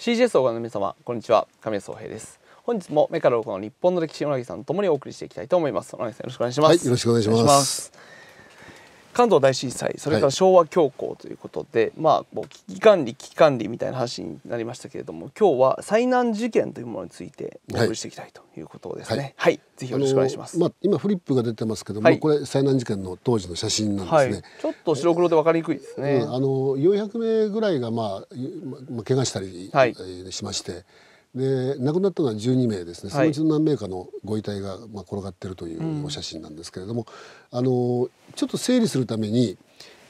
CGS 動画の皆様こんにちは神谷宗平です本日も目から鱗の日本の歴史のなぎさんともにお送りしていきたいと思います。おなぎさんよろしくお願いします。はい、よろしくお願いします。関東大震災それから昭和恐慌ということで、はい、まあもう危機管理危機管理みたいな話になりましたけれども今日は災難事件というものについてお送りしていきたいということですね、はい、はい、ぜひよろしくお願いします、まあ、今フリップが出てますけども、はい、これ災難事件の当時の写真なんですね、ちょっと白黒で分かりにくいですね、うん、あの4 0名ぐらいがまあ、まあ、怪我したりしまして、で亡くなったのは12名ですねそのうちの何名かのご遺体が、まあ、転がってるというお写真なんですけれども、うん、あのちょっと整理するために、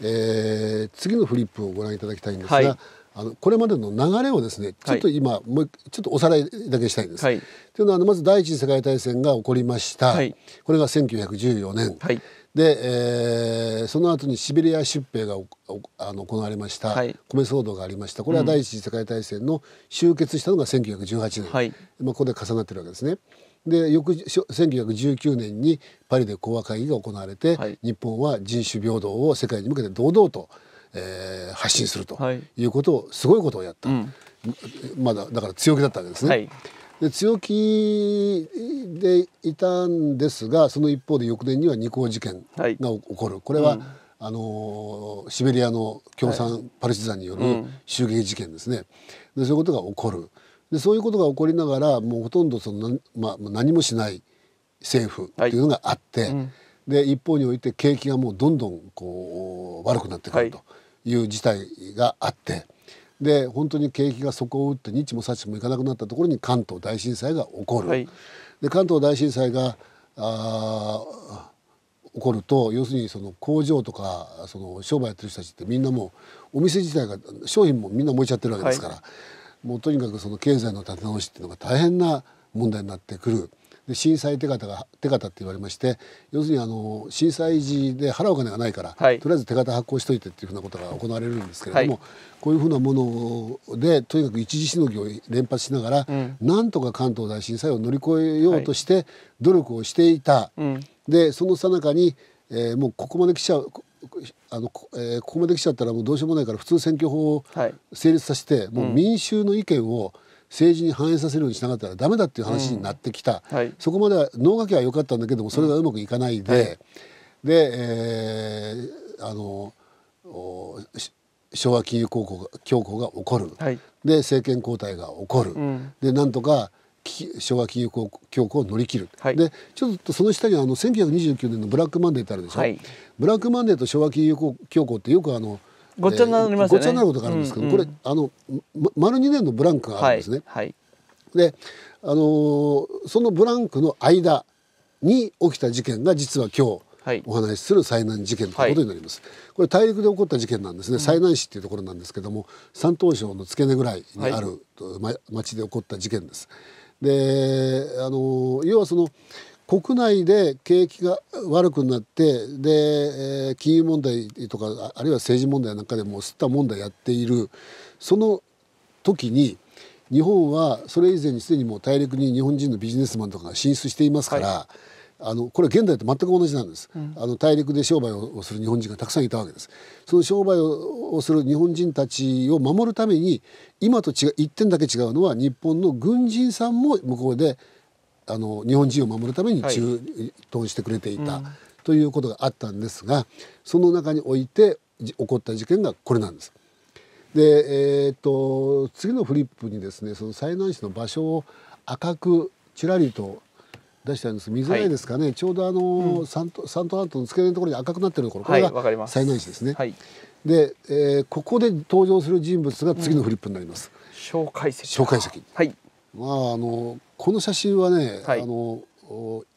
えー、次のフリップをご覧いただきたいんですが、はい、あのこれまでの流れをですねちょっと今、はい、もうちょっとおさらいだけしたいんです。はい、というのはまず第一次世界大戦が起こりました、これが1914年。で、えー、その後にシベリア出兵があの行われました、はい、米騒動がありましたこれは第一次世界大戦の終結したのが1918年、はい、まあ、ここで重なってるわけですね。で翌1919年にパリで講和会議が行われて、はい、日本は人種平等を世界に向けて堂々と、えー、発信するということを、すごいことをやった、うん、まだだから強気だったわけですね。で強気ていたんですがその一方で翌年には二項事件が起こる、はい、これは、うん、あのシベリアの共産パルチザンによる襲撃事件ですね、うん、でそういうことが起こるでそういうことが起こりながらもうほとんどその、まあ、何もしない政府っていうのがあって、はいうん、で一方において景気がもうどんどんこう悪くなってくるという事態があって。で本当に景気が底を打って日も幸もいかなくなったところに関東大震災が起こる、はい、で関東大震災があ起こると要するにその工場とかその商売やってる人たちってみんなもうお店自体が商品もみんな燃えちゃってるわけですから、はい、もうとにかくその経済の立て直しっていうのが大変な問題になってくる。震災手形が手形って言われまして要するにあの震災時で払うお金がないから、はい、とりあえず手形発行しといてっていうふうなことが行われるんですけれども、はい、こういうふうなものでとにかく一時しのぎを連発しながら、うん、なんとか関東大震災を乗り越えようとして努力をしていた、はい、でその最中に、えー、もうここまで来ちゃうあのえー、ここまで来ちゃったらもうどうしようもないから普通選挙法を成立させて、はいうん、もう民衆の意見を、政治に反映させるようにしなかったらダメだっていう話になってきた、うんはい、そこまでは能書きは良かったんだけどもそれがうまくいかないで、うんはい、で、えー、あの昭和金融恐慌恐慌が起こる、はい、で政権交代が起こる、うん、でなんとか昭和金融恐慌を乗り切る、はい、でちょっとその下にあの1929年のブラックマンデーってあるでしょ、はい、ブラックマンデーと昭和金融恐慌ってよくあのごっちゃになりますよね、ごっちゃになることがあるんですけど、うんうん、これあの、丸2年のブランクがあるんですね。はい、はい、で、あのー、そのブランクの間に起きた事件が実は今日。はい、お話しする災難事件ということになります、はい、これ大陸で起こった事件なんですね、災難市っていうところなんですけども山東省の付け根ぐらいにある、はい、町で起こった事件です。であの要はその国内で景気が悪くなってで、え金融問題とかあるいは政治問題なんかでもすった問題やっているその時に日本はそれ以前にすでにもう大陸に日本人のビジネスマンとかが進出していますから、はい、あのこれ現代と全く同じなんです、うん、あの大陸で商売をする日本人がたくさんいたわけですその商売をする日本人たちを守るために今と違う一点だけ違うのは日本の軍人さんも向こうであの日本人を守るために駐屯してくれていた、はいということがあったんですがその中において起こった事件がこれなんです。で、えーと、次のフリップにですねその災難市の場所を赤くちらりと出したんです見づらいですかね、はい、ちょうどあの、うん、サントサントントの付け根のところに赤くなってるところこれが災難市ですね。はい、で、えー、ここで登場する人物が次のフリップになります。うん、紹介石。紹介石。はい。まああのこの写真はね、はい、あの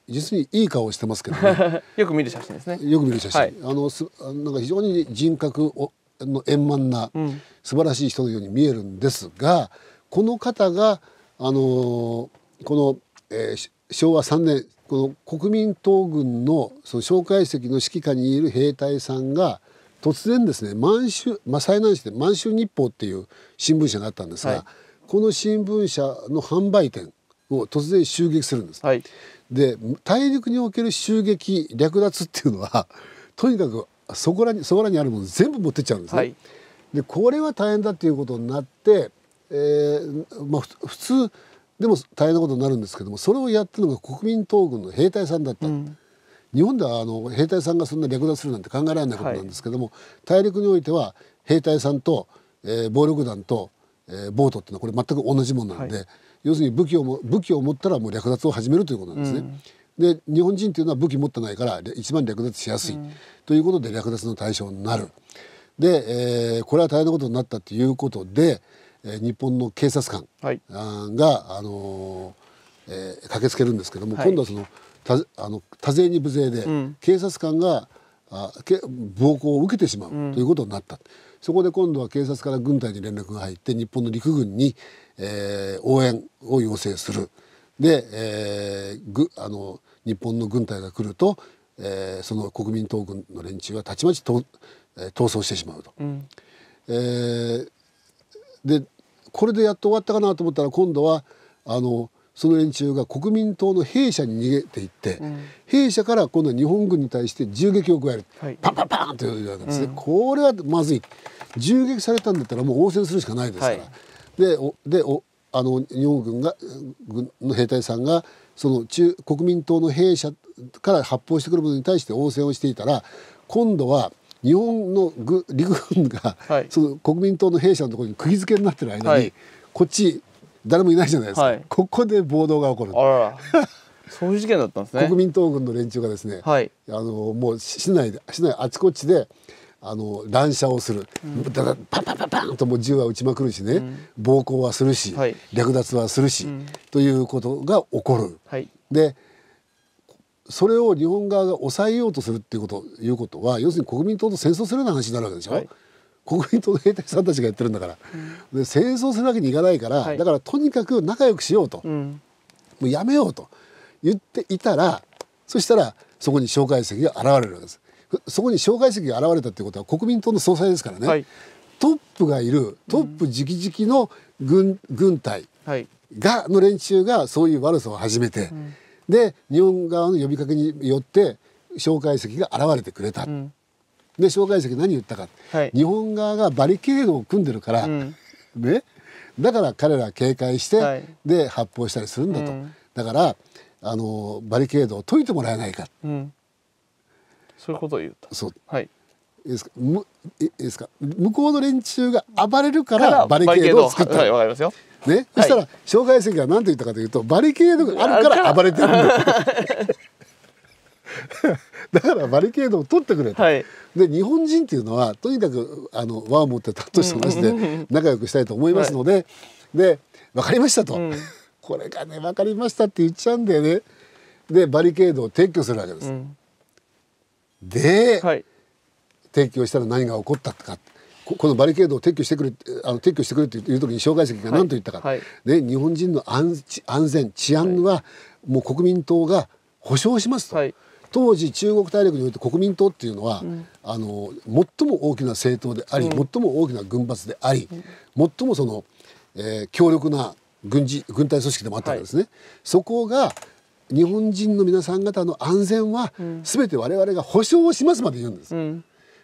実にいい顔してますけどね よく見る写真ですねよく見る写真、はい、あのすなんか非常に人格をの円満な、うん、素晴らしい人のように見えるんですがこの方があのこの、えー、昭和三年この国民党軍のその蒋介石の指揮下にいる兵隊さんが突然ですね満州、まあ、災難して満州日報」っていう新聞社があったんですが、はいこの新聞社の販売店を突然襲撃するんです。はい、で大陸における襲撃略奪っていうのは とにかくそこらにそこらにあるもの全部持ってっちゃうんですね。はい、でこれは大変だっていうことになって、えーまあ、普通でも大変なことになるんですけどもそれをやったのが国民党軍の兵隊さんだった。うん日本ではあの兵隊さんがそんな略奪するなんて考えられないことなんですけども、はい、大陸においては兵隊さんと、えー、暴力団とえー、ボートっていうのはこれ全く同じものなんで、はい、要するに武器をも武器を持ったらもう略奪を始めるということなんですね。うん、で日本人っていうのは武器持ってないから一番略奪しやすい、うん、ということで略奪の対象になる。で、えー、これは大変なことになったということで、えー、日本の警察官が、はい、あのえー、駆けつけるんですけども、はい、今度はそのたあの多勢に無勢で、警察官があけ暴行を受けてしまうということになった。うんそこで今度は警察から軍隊に連絡が入って日本の陸軍に、えー、応援を要請する。で、えー、あの日本の軍隊が来ると、えー、その国民党軍の連中はたちまちと、え逃走してしまうと。うん、えー、でこれでやっと終わったかなと思ったら今度はあのその連中が国民党の兵舎に逃げていって、うん、兵舎から今度は日本軍に対して銃撃を加える、はい、パンパンパンというわけですね、うん、これはまずい銃撃されたんだったらもう応戦するしかないですから、はい、でおでおあの日本軍が軍の兵隊さんがその中国民党の兵舎から発砲してくるものに対して応戦をしていたら今度は日本の陸軍が、はい、その国民党の兵舎のところに釘付けになってる間に、こっち誰もいないじゃないですか、はい、ここで暴動が起こるそういう事件だったんですね国民党軍の連中がですね、はい、あのもう市内で市内あちこちであの乱射をする、うん、だだパンパンパンパンともう銃は撃ちまくるしね、うん、暴行はするし、はい、略奪はするし、うん、ということが起こる。はい、でそれを日本側が抑えようとするっていうこということは要するに国民党と戦争するような話になるわけでしょ。はい、国民党の兵隊さんたちがやってるんだから、うん、で戦争するわけにいかないから、はい、だからとにかく仲良くしようと、うん、もうやめようと言っていたらそしたらそこに蒋介石が現れるわけですそこに蒋介石が現れたってことは国民党の総裁ですからね、はい、トップがいるトップ直々の軍,、軍隊が、の連中がそういう悪さを始めて、うん、で日本側の呼びかけによって蒋介石が現れてくれた。うんで介石何言ったか、はい、日本側がバリケードを組んでるから、うん、ね、だから彼ら警戒して、はい、で発砲したりするんだと、うん、だからあのバリケードを解いてもらえないか、うん、そういうことを言った。そうはいいいですかむいいですか向こうの連中が暴れるからバリケードを作ったはいかりますよ、ね、はい、そしたら蒋介石が何と言ったかというとバリケードがあるから暴れてるんだ だからバリケードを取ってくれと、はい、で日本人っていうのはとにかくあの輪を持ってたとしてまして仲良くしたいと思いますので、はい、で分かりましたと、うん、これがね分かりましたって言っちゃうんだよねでバリケードを撤去するわけです。うん、で、はい、撤去したら何が起こったかこのバリケードを撤去してくれあの撤去してくれっていう時に蒋介石が何と言ったか、はい、日本人の安安全治安はもう国民党が保障しますと。当時中国大陸において国民党っていうのは、うん、あの最も大きな政党であり、うん、最も大きな軍閥であり、うん、最もその、えー、強力な軍事軍隊組織でもあったわけですね。はい、そこが日本人の皆さん方の安全は全て我々が保証しますまで言うんです、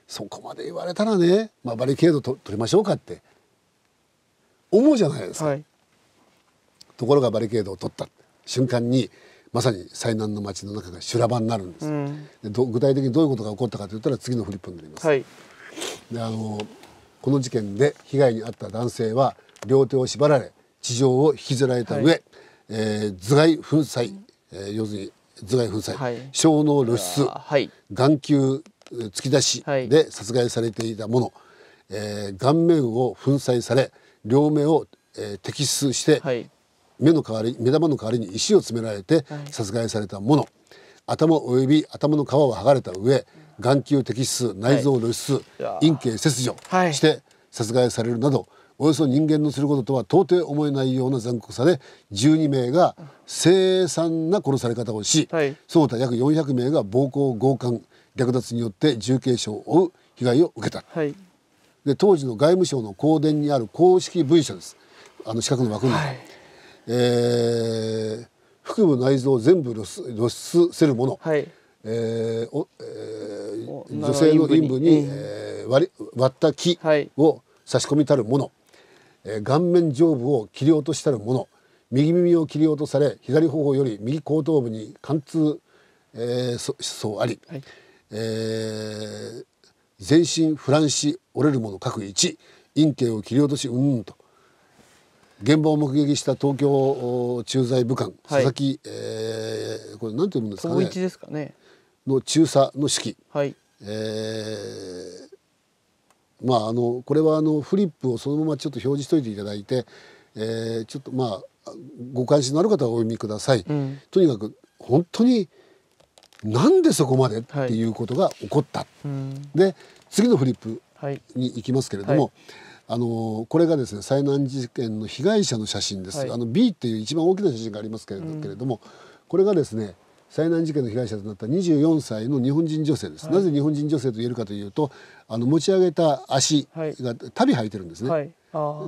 そこまで言われたらね、まあ、バリケードと取りましょうかって思うじゃないですか、はい、ところがバリケードを取った瞬間にまさに災難の街の中が修羅場になるんです、うん、で具体的にどういうことが起こったかといったら次のフリップになります、はい、であのこの事件で被害に遭った男性は両手を縛られ地上を引きずられた上、はい、えー、頭蓋粉砕、えー、要するに頭蓋粉砕、はい、小脳露出、はい、眼球突き出しで殺害されていたもの、えー、顔面を粉砕され両目を、えー、摘出して、目の代わり目玉の代わりに石を詰められて殺害された者、はい、頭及び頭の皮を剥がれた上眼球摘出内臓露出、はい、陰茎切除して殺害されるなど、およそ人間のすることとは到底思えないような残酷さで12名が凄惨な殺され方をし、はい、その他約400名が暴行強姦略奪によって重軽傷を負う被害を受けた、はい、で当時の外務省の公電にある公式文書ですあの四角の枠に、はい、えー、腹部内臓全部露出せるもの、はいえーおえー、女性の陰部に、えー、割割った木を差し込みたるもの、はい、えー、顔面上部を切り落としたるもの右耳を切り落とされ左頬より右後頭部に貫通、えー、そそうあり、はいえー、全身フランシ折れるもの各1陰茎を切り落としうんと現場を目撃した東京駐在武官、佐々木、えー、これなんていうんですかね。一ですかね。の中佐の指揮。はい。えー、まああのこれはあのフリップをそのままちょっと表示しておいていただいて、えー、ちょっとまあご関心のある方はお読みください。うん、とにかく本当になんでそこまでっていうことが起こった。で次のフリップに行きますけれども。はいはいあのこれがですね災難事件の被害者の写真です、はい、あの B っていう一番大きな写真がありますけれどうん、けれどもこれがですね災難事件の被害者となった24歳の日本人女性です、はい、なぜ日本人女性と言えるかというとあの持ち上げた足が足袋履いてるんですね。はい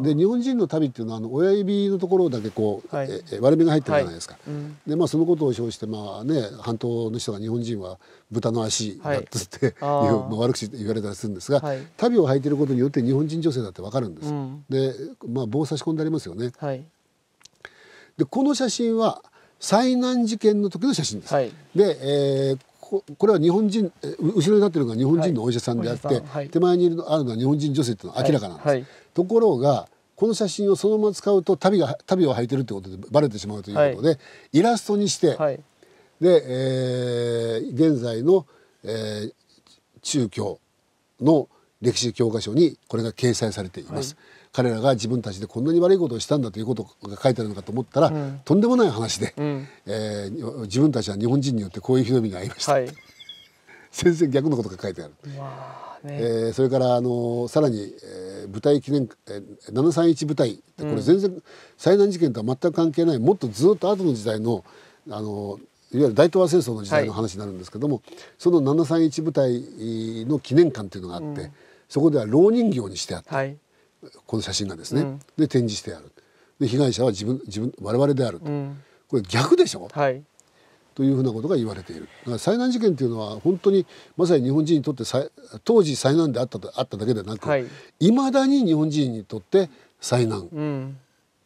で日本人の旅っていうのはあの親指のところだけこう、はい、え割れ目が入ってるじゃないですか、はいうん、でまあ、そのことを称してまあね半島の人が日本人は豚の足だっつって、はい、まあ、悪口言われたりするんですが、はい、旅を履いてることによって日本人女性だって分かるんです、うん、で、まあ、棒差し込んでありますよね。でこの写真は災難事件の時の写真です。はい、で、えー、ここれは日本人後ろに立ってるのが日本人のお医者さんであって、はい、手前にいるあるのは日本人女性っていうのは明らかなんです、はいはい、ところがこの写真をそのまま使うと足袋が足を履いてるってことでバレてしまうということで、イラストにして、で、えー、現在の、えー、中教の歴史教科書にこれが掲載されています。彼らが自分たちでこんなに悪いことをしたんだということが書いてあるのかと思ったら、うん、とんでもない話で、うん、えー、自分たちは日本人によってこういうひどみがありました、はい、先生逆のことが書いてある。ね、えー、それからあのさらに、えー、舞台記念、えー、731舞台これ全然、災難事件とは全く関係ないもっとずっと後の時代のあのいわゆる大東亜戦争の時代の話になるんですけども、はい、その731部隊の記念館というのがあって、うん、そこでは老人形にしてあった。はい、この写真がですね、うん、で展示してあるで被害者は自分自分我々であると、うん、これ逆でしょ、はい、というふうなことが言われているだから災難事件というのは本当にまさに日本人にとって当時災難であったあっただけでなく、はいまだに日本人にとって災難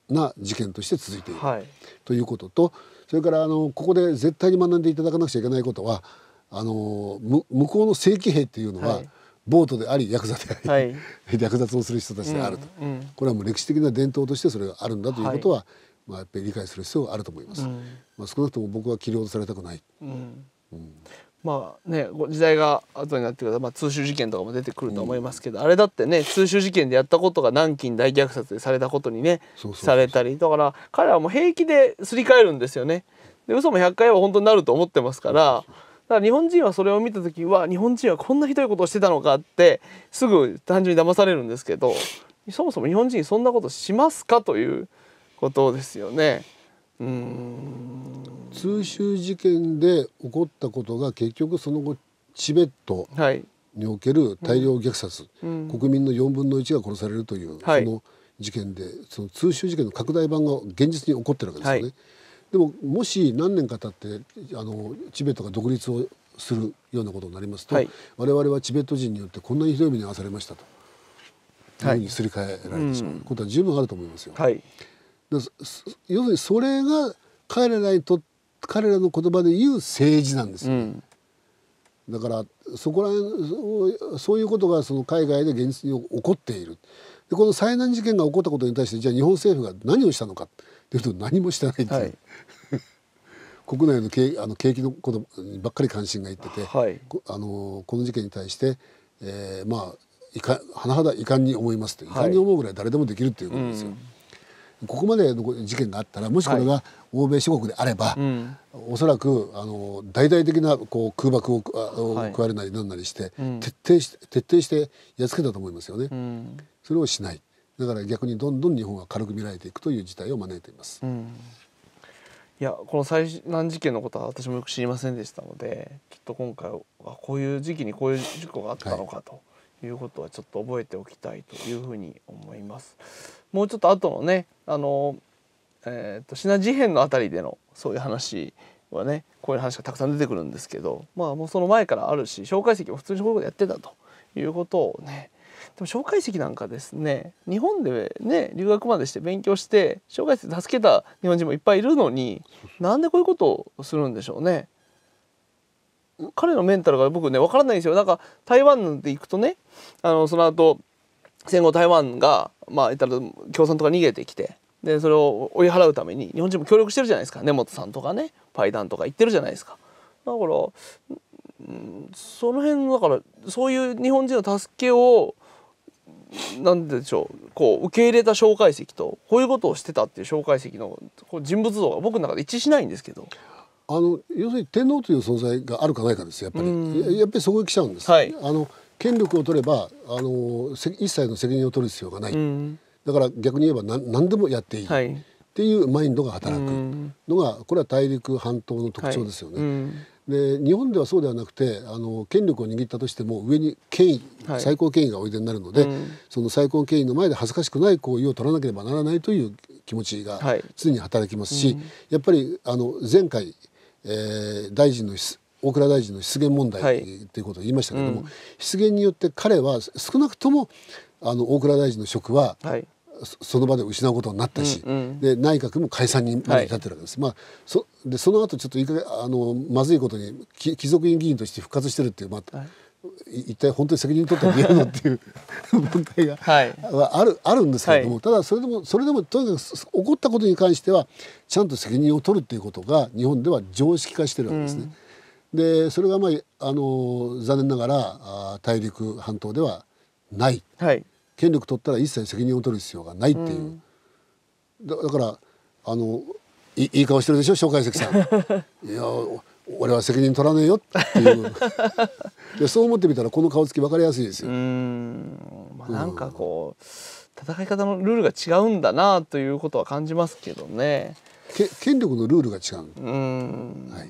な事件として続いている、うんということとそれからあのここで絶対に学んでいただかなくちゃいけないことはあの向こうの正規兵っていうのは、はいボートでありヤクザであり、はい、略奪をする人たちであると、うんうん、これはもう歴史的な伝統としてそれがあるんだということは、はい、まあ、やっぱり理解する必要があると思います、うん、まあ、少なくとも僕は切り落とされたくない、うんうん、まあね時代が後になってくると、まあ、通襲事件とかも出てくると思いますけど、あれだってね通襲事件でやったことが南京大虐殺でされたことにねそそううされたりだから彼はもう平気ですり替えるんですよね。で嘘も100回は本当になると思ってますから。そうそうそうだから日本人はそれを見た時は日本人はこんなひどいことをしてたのかってすぐ単純に騙されるんですけどそもそも日本人そんなことしますかということですよね。うん通州事件で起こったことが結局その後チベットにおける大量虐殺、はいうん、国民の4分の1が殺されるという、はい、その事件でその通州事件の拡大版が現実に起こってるわけですよね。はいでももし何年か経ってあのチベットが独立をするようなことになりますと、はい、我々はチベット人によってこんなにひどい目に遭わされましたと、はい、うふうにすり替えられてしまうことは十分あると思いますよ。はい、要するにそれが彼らにと彼らの言葉で言う政治なんですよ、ね、うんだからそこら辺そういうことがその海外で現実に起こっているでこの災難事件が起こったことに対してじゃあ日本政府が何をしたのかっていうと何もしてないんです、はい、国内の景あの景気のことばっかり関心がいってて、はい、あのこの事件に対して、えー、まあいか甚だ遺憾に思いますって遺憾に思うぐらい誰でもできるっていうことですよ。はいうんここまでの事件があったらもしこれが欧米諸国であれば、はいうん、おそらくあの大々的なこう空爆を食われなりなんなりして、はい、徹底し徹底してやっつけたと思いますよね。うん、それをしないだから逆にどんどん日本は軽く見られていくという事態を招いています。うん、いやこの災難事件のことは私もよく知りませんでしたのできっと今回はこういう時期にこういう事故があったのかと。はいいうことはちょっと覚えておきたいというふうに思います。もうちょっと後のねあの、えーと、品事変の辺りでのそういう話はねこういう話がたくさん出てくるんですけどまあもうその前からあるし紹介石も普通にこういうことやってたということをねでも介石なんかですね日本でね留学までして勉強して介石助けた日本人もいっぱいいるのになんでこういうことをするんでしょうね。彼のメンタルが僕ね分からないんですよなんか台湾で行くとねあのその後戦後台湾がまあ言ったら共産党が逃げてきてでそれを追い払うために日本人も協力してるじゃないですか根本さんとかねパイダンとか言ってるじゃないですかだから、ん、その辺だからそういう日本人の助けを何でしょうこう受け入れた蒋介石とこういうことをしてたっていう蒋介石のこう人物像が僕の中で一致しないんですけど。あの要するに天皇という存在があるかないかですやっぱり、やっぱりそこへ来ちゃうんです、はい、あの権力を取ればあの一切の責任を取る必要がない、だから逆に言えば何何でもやっていい、はい、っていうマインドが働くのがこれは大陸半島の特徴ですよね。はい、で日本ではそうではなくてあの権力を握ったとしても上に権威、最高権威がおいでになるので、その最高権威の前で恥ずかしくない行為を取らなければならないという気持ちが常に働きますし、やっぱりあの前回えー、大臣の大蔵大臣の失言問題、ということを言いましたけれども、うん、失言によって彼は少なくともあの大蔵大臣の職は、はい、その場で失うことになったし、うんうん、で内閣も解散にまで至ってるわけです、はい、まあ、そでその後ちょっといかあのまずいことに貴族院議員として復活してるっていう、まあ、はい一体本当に責任取って逃げるのっていう問題が、はい、あるあるんですけれども、はい、ただそれでもそれでもとにかく起こったことに関してはちゃんと責任を取るっていうことが日本では常識化してるわけですね。うん、でそれが、まあ、あの残念ながらあ大陸半島ではない、はい、権力取ったら一切責任を取る必要がないっていう、うん、だだからあのいいい顔してるでしょ介石さん。いや俺は責任取らねえよっていう でそう思ってみたらこの顔つき分かりやすいですよ。うんまあ、なんかこう、戦い方のルールが違うんだなということは感じますけどね。け権力のルールが違う。うん、はい。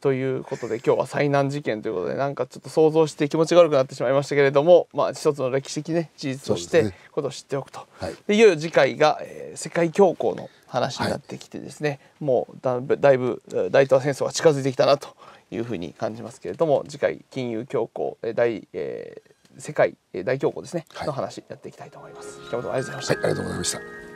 ということで今日は災難事件ということでなんかちょっと想像して気持ち悪くなってしまいましたけれども、まあ、一つの歴史的、ね、事実としてことを知っておくと、ね、はい、でいよいよ次回が、えー、世界恐慌の話になってきてですね、はい、もうだだいぶ大東亜戦争が近づいてきたなというふうに感じますけれども次回金融恐慌大、えー、世界大恐慌ですね、はい、の話やっていきたいと思います。ありがとうございました、はい、ありがとうございました